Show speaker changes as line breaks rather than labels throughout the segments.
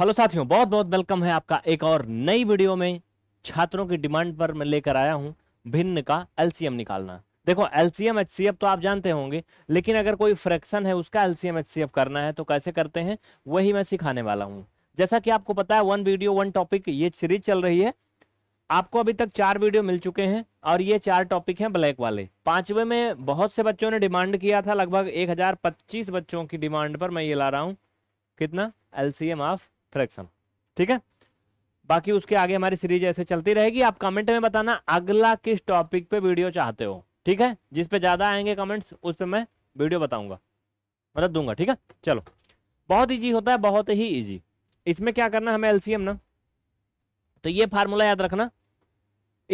Hello साथियों बहुत बहुत वेलकम है आपका एक और नई वीडियो में छात्रों की डिमांड पर मैं लेकर आया हूं भिन्न का एलसीएम निकालना देखो एलसीएम एचसीएफ तो आप जानते होंगे लेकिन अगर कोई फ्रैक्शन है उसका एलसीएम एचसीएफ करना है तो कैसे करते हैं वही मैं सिखाने वाला हूँ जैसा कि आपको पता है वन वीडियो वन टॉपिक ये सीरीज चल रही है आपको अभी तक चार वीडियो मिल चुके हैं और ये चार टॉपिक हैं ब्लैक वाले पांचवे में बहुत से बच्चों ने डिमांड किया था लगभग एक बच्चों की डिमांड पर मैं ये ला रहा हूँ कितना एलसीएम ऑफ फ्रैक्शन ठीक है बाकी उसके आगे हमारी सीरीज ऐसे चलती रहेगी आप कमेंट में बताना अगला किस टॉपिक पे वीडियो चाहते हो ठीक है जिस पे ज्यादा आएंगे कमेंट्स उस पे मैं वीडियो बताऊंगा मतलब दूंगा ठीक है चलो बहुत इजी होता है बहुत ही इजी इसमें क्या करना हमें एलसीएम ना तो ये फार्मूला याद रखना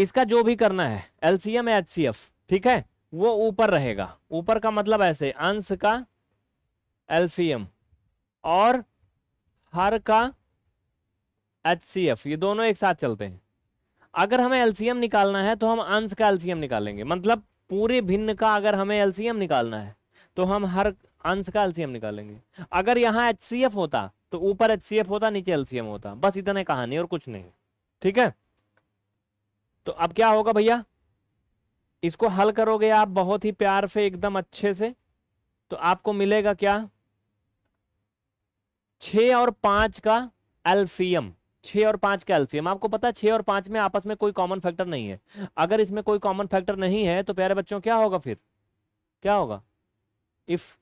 इसका जो भी करना है एलसीएम एच सी ठीक है वो ऊपर रहेगा ऊपर का मतलब ऐसे अंश का एल्फियम और हर का एच ये दोनों एक साथ चलते हैं अगर हमें एल्सियम निकालना है तो हम अंश का एल्सियम निकालेंगे मतलब पूरे भिन्न का अगर हमें एल्सियम निकालना है तो हम हर अंश का एल्सियम निकालेंगे अगर यहाँ एच होता तो ऊपर एच होता नीचे एल्सियम होता बस इतना कहानी और कुछ नहीं ठीक है तो अब क्या होगा भैया इसको हल करोगे आप बहुत ही प्यार से एकदम अच्छे से तो आपको मिलेगा क्या छ और पांच का एल्फियम छ और पांच का एल्सियम आपको पता है छे और पांच में आपस में कोई कॉमन फैक्टर नहीं है अगर इसमें कोई कॉमन फैक्टर नहीं है तो प्यारे बच्चों क्या होगा फिर क्या होगा इफ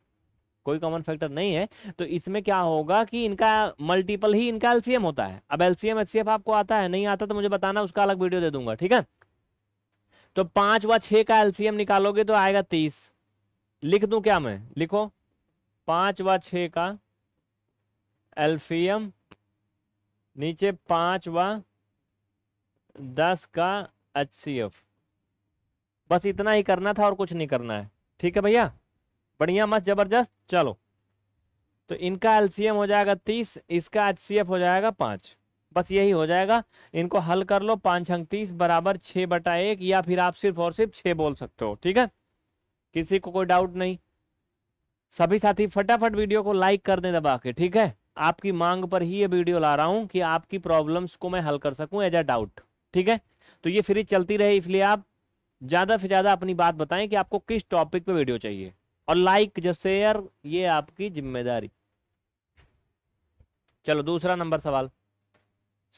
कोई कॉमन फैक्टर नहीं है तो इसमें क्या होगा कि इनका मल्टीपल ही इनका एल्सियम होता है अब एल्सियम एचसीएफ आपको आता है नहीं आता तो मुझे बताना उसका अलग वीडियो दे दूंगा ठीक है तो पांच व छ का एल्सियम निकालोगे तो आएगा तीस लिख दू क्या मैं लिखो पांच व छ का एल्फियम नीचे पांच व दस का एच सी एफ बस इतना ही करना था और कुछ नहीं करना है ठीक है भैया बढ़िया मस्त जबरदस्त चलो तो इनका एलसीएम हो जाएगा तीस इसका एफ हो जाएगा पांच बस यही हो जाएगा इनको हल कर लो पांच अंक तीस बराबर छः बटा एक या फिर आप सिर्फ और सिर्फ छह बोल सकते हो ठीक है किसी को कोई डाउट नहीं सभी साथी फटाफट वीडियो को लाइक कर दें दबा के ठीक है आपकी मांग पर ही ये वीडियो ला रहा हूं कि आपकी प्रॉब्लम्स को मैं हल कर सकूं एज अ डाउट ठीक है तो ये फ्री चलती रहे इसलिए आप ज़्यादा से ज़्यादा अपनी बात बताएं कि आपको किस टॉपिक पे वीडियो चाहिए और लाइक जब शेयर ये आपकी जिम्मेदारी चलो दूसरा नंबर सवाल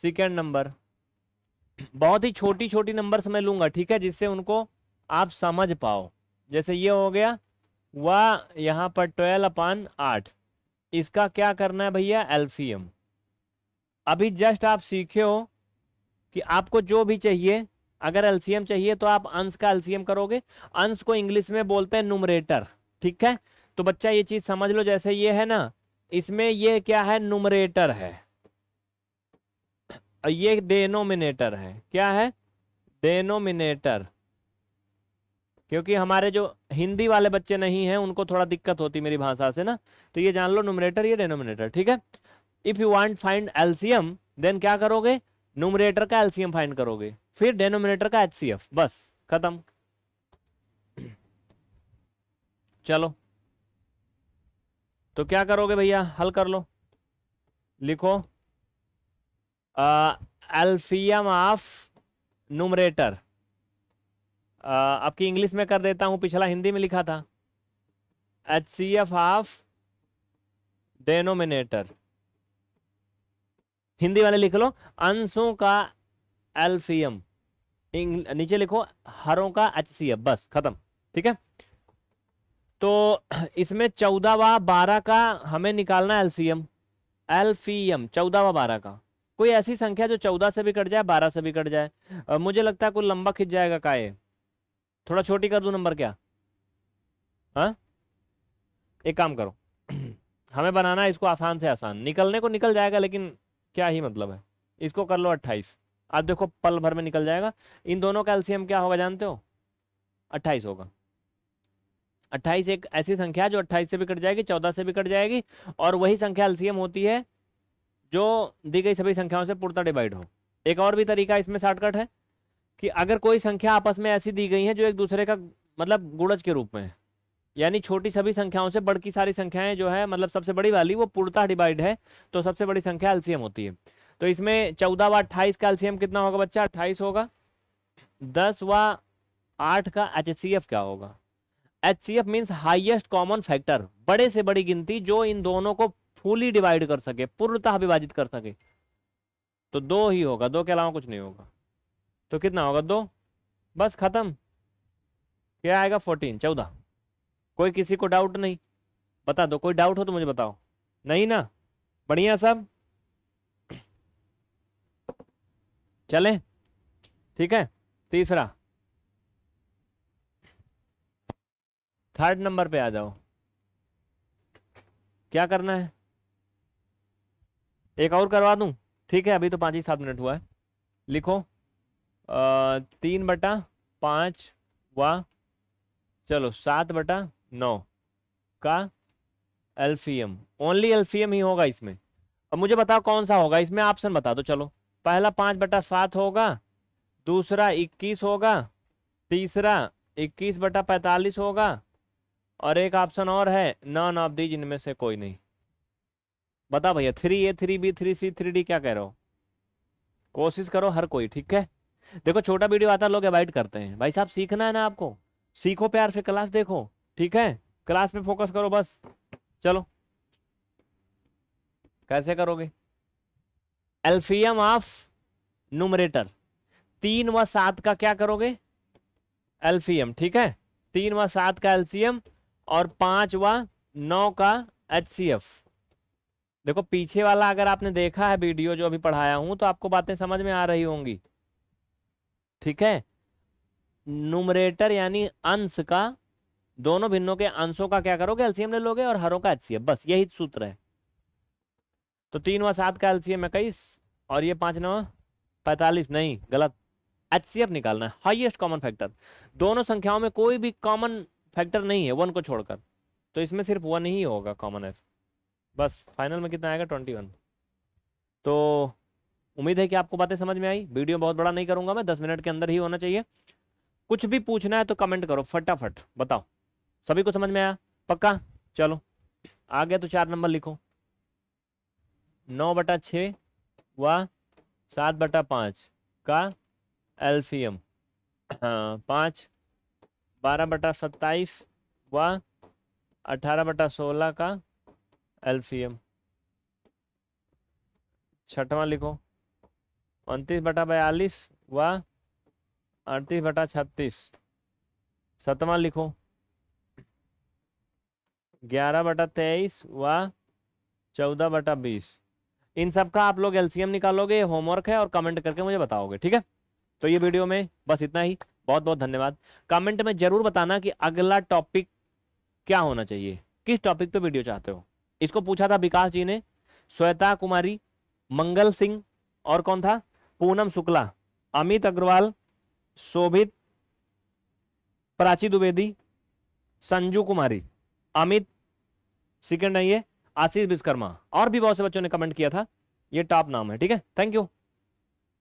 सेकेंड नंबर बहुत ही छोटी छोटी नंबर मैं लूंगा ठीक है जिससे उनको आप समझ पाओ जैसे ये हो गया वह यहाँ पर ट्वेल्व अपान आठ इसका क्या करना है भैया एल्फियम अभी जस्ट आप सीखे हो कि आपको जो भी चाहिए अगर एल्सियम चाहिए तो आप अंश का एल्सियम करोगे अंश को इंग्लिश में बोलते हैं नुमरेटर ठीक है तो बच्चा ये चीज समझ लो जैसे ये है ना इसमें ये क्या है नुमरेटर है ये डेनोमिनेटर है क्या है डेनोमिनेटर क्योंकि हमारे जो हिंदी वाले बच्चे नहीं हैं उनको थोड़ा दिक्कत होती मेरी भाषा से ना तो ये जान लो नोमिनेटर ये डेनोमिनेटर ठीक है if you want find LCM then क्या करोगे नोमिनेटर का एल्सियम फाइंड करोगे फिर डेनोमिनेटर का एच बस खत्म चलो तो क्या करोगे भैया हल कर लो लिखो एल्फियम ऑफ नुमरेटर आपकी इंग्लिश में कर देता हूं पिछला हिंदी में लिखा था H C F of denominator Hindi वाले लिख लो अंशों का एल्फियम नीचे लिखो हरों का एच सी एफ बस खत्म ठीक है तो इसमें चौदह व बारह का हमें निकालना एल्सियम एल्फियम चौदह व बारह का कोई ऐसी संख्या जो चौदह से भी कट जाए बारह से भी कट जाए मुझे लगता है कोई लंबा खिंच जाएगा का ये थोड़ा छोटी कर दू नंबर क्या हा? एक काम करो हमें बनाना है इसको आसान से आसान निकलने को निकल जाएगा लेकिन क्या ही मतलब है इसको कर लो अट्ठाईस आप देखो पल भर में निकल जाएगा इन दोनों का एल्सियम क्या होगा जानते हो अट्ठाईस होगा अट्ठाईस एक ऐसी संख्या है जो अट्ठाईस से भी कट जाएगी चौदह से भी कट जाएगी और वही संख्या एल्सियम होती है जो दी गई सभी संख्याओं से पूर्णता डिवाइड हो एक और भी तरीका इसमें शॉर्टकट है कि अगर कोई संख्या आपस में ऐसी दी गई है जो एक दूसरे का मतलब गुड़ज के रूप में है यानी छोटी सभी संख्याओं से बड़ की सारी संख्याएं जो है मतलब सबसे बड़ी वाली वो पूर्णता डिवाइड है तो सबसे बड़ी संख्या एल्सियम होती है तो इसमें चौदह व अट्ठाईस का एल्सियम कितना होगा बच्चा अट्ठाईस होगा दस व आठ का एच क्या होगा H C F means highest common factor बड़े से बड़ी गिनती जो इन दोनों को फुली डिवाइड कर सके पूर्णतः विभाजित कर सके तो दो ही होगा दो के अलावा कुछ नहीं होगा तो कितना होगा दो बस खत्म क्या आएगा फोर्टीन चौदह कोई किसी को डाउट नहीं बता दो कोई डाउट हो तो मुझे बताओ नहीं ना बढ़िया सब चले ठीक है तीसरा थर्ड नंबर पे आ जाओ क्या करना है एक और करवा दूं ठीक है अभी तो पाँच ही सात मिनट हुआ है लिखो तीन बटा पाँच व चलो सात बटा नौ का एल्फियम ओनली एल्फियम ही होगा इसमें अब मुझे बताओ कौन सा होगा इसमें ऑप्शन बता दो चलो पहला पाँच बटा सात होगा दूसरा इक्कीस होगा तीसरा इक्कीस बटा पैंतालीस होगा और एक ऑप्शन और है नॉन ऑफ दीज इनमें से कोई नहीं बता भैया three A three B three C three D क्या कह रहे हो कोशिश करो हर कोई ठीक है देखो छोटा वीडियो आता लोग अवॉइड करते हैं भाई साहब सीखना है ना आपको सीखो प्यार से क्लास देखो ठीक है क्लास में फोकस करो बस चलो कैसे करोगे एल्फियम ऑफ नुमरेटर तीन व सात का क्या करोगे एल्फियम ठीक है तीन व सात का एल्सियम और पांच व नौ का एच देखो पीछे वाला अगर आपने देखा है वीडियो जो अभी पढ़ाया हूं तो आपको बातें समझ में आ रही होंगी ठीक है नुमरेटर यानी अंश का दोनों भिन्नों के अंशों का क्या करोगे एलसीएम ले लोगे और हरों का एचसीएम बस यही सूत्र है तो तीन व सात का एलसीएम इक्कीस और ये पांच नवा पैतालीस नहीं गलत एचसीएफ निकालना है हाइएस्ट कॉमन फैक्टर दोनों संख्याओं में कोई भी कॉमन फैक्टर नहीं है वन को छोड़कर तो इसमें सिर्फ वन ही होगा कॉमन एफ बस फाइनल में कितना आएगा ट्वेंटी तो उम्मीद है कि आपको बातें समझ में आई वीडियो बहुत बड़ा नहीं करूंगा मैं दस मिनट के अंदर ही होना चाहिए कुछ भी पूछना है तो कमेंट करो फटाफट बताओ सभी को समझ में आया पक्का चलो आ गया तो चार नंबर लिखो नौ बटा छ व सात बटा पांच का एल्फियम हाँ, पांच बारह बटा सत्ताईस व अठारह बटा सोलह का एल्फियम छठवा लिखो उनतीस बटा बयालीस व अड़तीस बटा छत्तीस सतवा लिखो ग्यारह बटा तेईस व चौदह बटा बीस इन सब का आप लोग एलसीएम निकालोगे होमवर्क है और कमेंट करके मुझे बताओगे ठीक है तो ये वीडियो में बस इतना ही बहुत बहुत धन्यवाद कमेंट में जरूर बताना कि अगला टॉपिक क्या होना चाहिए किस टॉपिक पे वीडियो चाहते हो इसको पूछा था विकास जी ने श्वेता कुमारी मंगल सिंह और कौन था पूनम शुक्ला अमित अग्रवाल शोभित प्राची द्विवेदी संजू कुमारी अमित सेकेंड है आशीष विश्वकर्मा और भी बहुत से बच्चों ने कमेंट किया था ये टॉप नाम है ठीक है थैंक यू